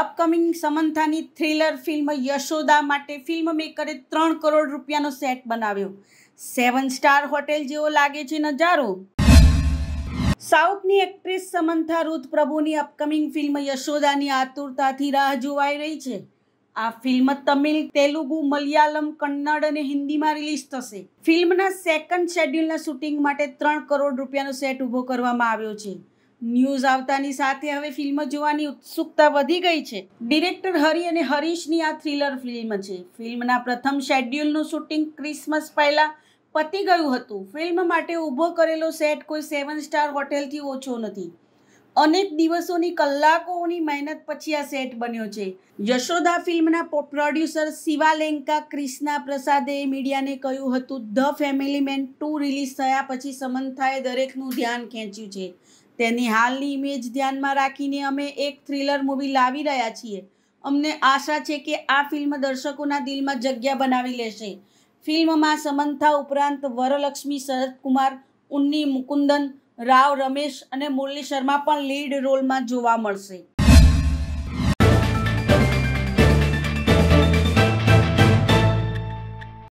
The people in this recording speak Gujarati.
અપકમિંગ સમંથાની થ્રિલર ફિલ્મ યશોદા માટે ફિલ્મ મેકરે ત્રણ કરોડ રૂપિયાનો સેટ બનાવ્યો સેવન સ્ટાર હોટેલ જેવો લાગે છે નજારો સાઉથની એક્ટ્રેસ સમંથા રૂથ પ્રભુની અપકમિંગ ફિલ્મ યશોદાની આતુરતાથી રાહ જોવાઈ રહી છે આ ફિલ્મ તમિલ તેલુગુ મલયાલમ કન્નડ અને હિન્દીમાં રિલીઝ થશે ફિલ્મના સેકન્ડ શેડ્યુલના શૂટિંગ માટે ત્રણ કરોડ રૂપિયાનો સેટ ઊભો કરવામાં આવ્યો છે ન્યૂઝ આવતાની સાથે હવે ફિલ્મ જોવાની ઉત્સુકતા વધી ગઈ છે ડિરેક્ટર હરી અને હરીશની આ થ્રિલર ફિલ્મ છે ફિલ્મના પ્રથમ શેડ્યુલનું શૂટિંગ ક્રિસમસ પહેલાં પતી ગયું હતું ફિલ્મ માટે ઊભો કરેલો સેટ કોઈ સેવન સ્ટાર હોટેલથી ઓછો નથી અનેક દિવસોની કલાકોની મહેનત પછી આ સેટ બન્યો છે યશોદા ફિલ્મના પ્રોડ્યુસર શિવાલેંકા ક્રિષ્ના પ્રસાદે મીડિયાને કહ્યું હતું the Family Man two release થયા પછી સમંથાએ દરેકનું ધ્યાન ખેંચ્યું છે તેની હાલની ઇમેજ ધ્યાનમાં રાખીને અમે એક થ્રિલર મૂવી લાવી રહ્યા છીએ અમને આશા છે કે આ ફિલ્મ દર્શકોના દિલમાં જગ્યા બનાવી લેશે ફિલ્મમાં સમંથા ઉપરાંત વરલક્ષ્મી શરદકુમાર ઉન્ની મુકુંદન રાવ રમેશ અને મુરલી શર્મા પણ લીડ રોલમાં જોવા મળશે